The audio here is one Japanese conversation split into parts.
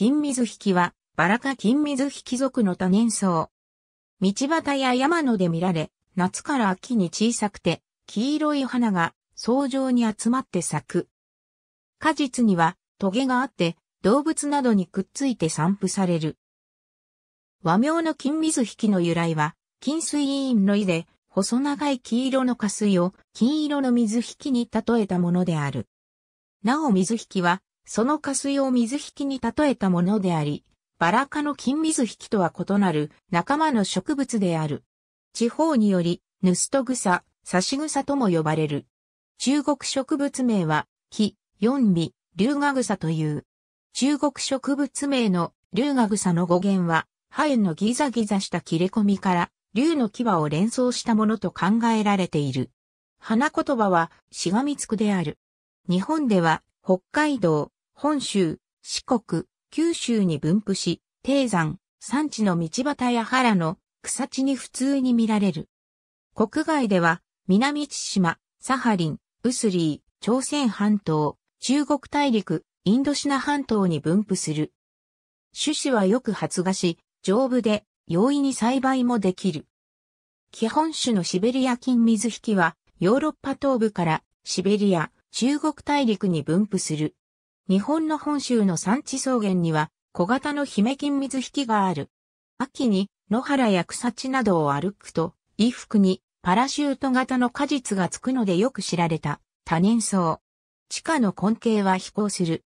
金水引は、バラ科金水引属の多年草。道端や山野で見られ、夏から秋に小さくて、黄色い花が草状に集まって咲く。果実にはトゲがあって、動物などにくっついて散布される。和名の金水引の由来は、金水院の意で、細長い黄色の下水を金色の水引に例えたものである。なお水引は、その下水を水引に例えたものであり、バラ科の金水引とは異なる仲間の植物である。地方により、ヌスト草、サシ草とも呼ばれる。中国植物名は、木、四尾、龍河草という。中国植物名の龍河草の語源は、ハエのギザギザした切れ込みから、龍の牙を連想したものと考えられている。花言葉は、しがみつくである。日本では、北海道、本州、四国、九州に分布し、低山、山地の道端や原の草地に普通に見られる。国外では、南千島、サハリン、ウスリー、朝鮮半島、中国大陸、インドシナ半島に分布する。種子はよく発芽し、丈夫で容易に栽培もできる。基本種のシベリア金水引はヨーロッパ東部からシベリア、中国大陸に分布する。日本の本州の産地草原には小型のヒメキン水引きがある。秋に野原や草地などを歩くと、衣服にパラシュート型の果実がつくのでよく知られた多年草。地下の根茎は飛行する。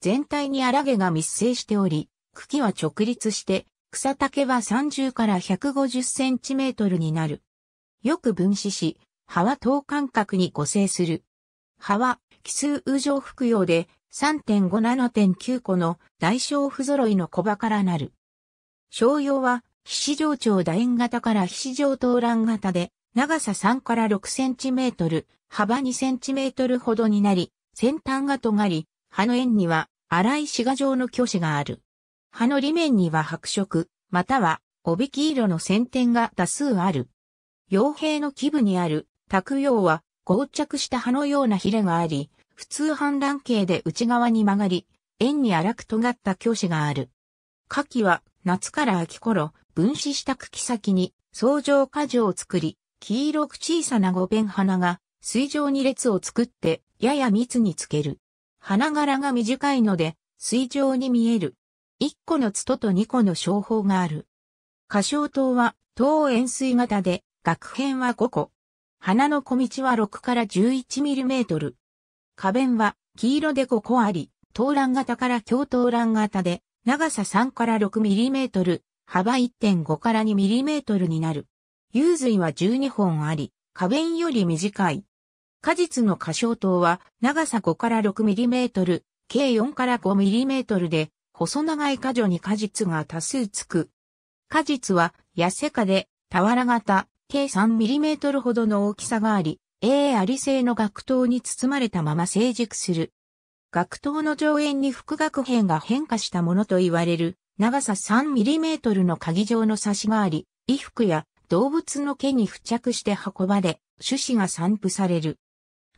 全体に荒毛が密生しており、茎は直立して、草丈は30から150センチメートルになる。よく分子し、葉は等間隔に互生する。葉は奇数右上服用で3.5-7.9個の大小不揃いの小場からなる。商用は、脂状長楕円型から脂状東乱型で、長さ3から6センチメートル、幅2センチメートルほどになり、先端が尖り、葉の円には粗いシガ状の巨子がある。葉の裏面には白色、または帯黄色の先天が多数ある。傭兵の基部にある、卓葉は、膠着した葉のようなヒレがあり、普通反乱形で内側に曲がり、円に荒く尖った教子がある。夏季は夏から秋頃、分子した茎先に相乗果樹を作り、黄色く小さな五弁花が水上に列を作ってやや密につける。花柄が短いので水上に見える。一個のツトと二個の商法がある。花唱灯は島円錐型で、額編は5個。花の小道は6から11ミリメートル。花弁は黄色で5個あり、東蘭型から強東蘭型で、長さ3から6ミリメートル、幅1.5から2ミリメートルになる。幽髄は12本あり、花弁より短い。果実の花小糖は長さ5から6ミリメートル、計4から5ミリメートルで、細長い果樹に果実が多数つく。果実は痩せ果で、俵型、計3ミリメートルほどの大きさがあり、え、あり性の学頭に包まれたまま成熟する。学頭の上縁に副学片が変化したものと言われる、長さ 3mm の鍵状の差しがあり、衣服や動物の毛に付着して運ばれ、種子が散布される。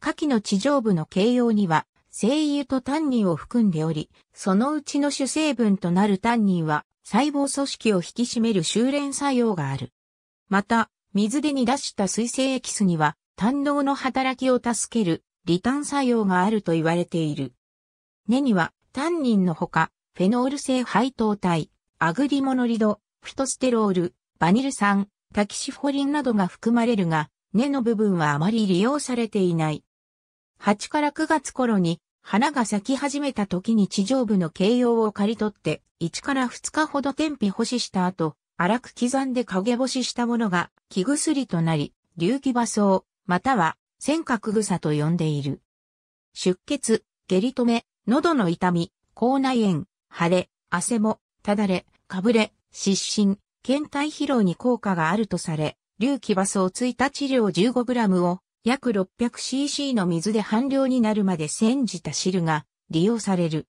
下記の地上部の形容には、精油とタンニンを含んでおり、そのうちの主成分となるタンニンは、細胞組織を引き締める修練作用がある。また、水で煮出した水性エキスには、胆道の働きを助けるリタン作用があると言われている。根にはタンニンのほか、フェノール性配糖体、アグリモノリド、フィトステロール、バニル酸、タキシフォリンなどが含まれるが、根の部分はあまり利用されていない。8から9月頃に花が咲き始めた時に地上部の形容を刈り取って、1から2日ほど天日干しした後、粗く刻んで陰干ししたものが、木薬となり、流気場草、または、尖閣草と呼んでいる。出血、下痢止め、喉の痛み、口内炎、腫れ、汗も、ただれ、かぶれ、失神、倦怠疲労に効果があるとされ、粒気バスをついた治療 15g を約 600cc の水で半量になるまで煎じた汁が利用される。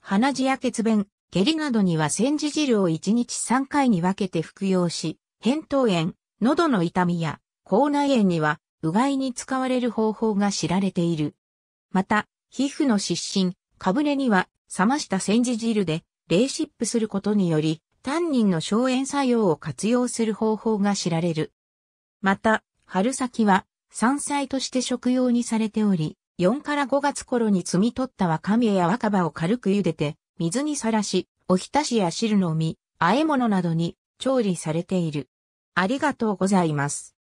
鼻血や血便、下痢などには煎じ汁を1日3回に分けて服用し、扁桃炎、喉の痛みや口内炎にはうがいに使われる方法が知られている。また、皮膚の湿疹、かぶれには冷ました煎じ汁で冷湿布することにより、タンニンの消炎作用を活用する方法が知られる。また、春先は山菜として食用にされており、4から5月頃に摘み取ったわかめや若葉を軽く茹でて、水にさらし、おひたしや汁の実、和え物などに調理されている。ありがとうございます。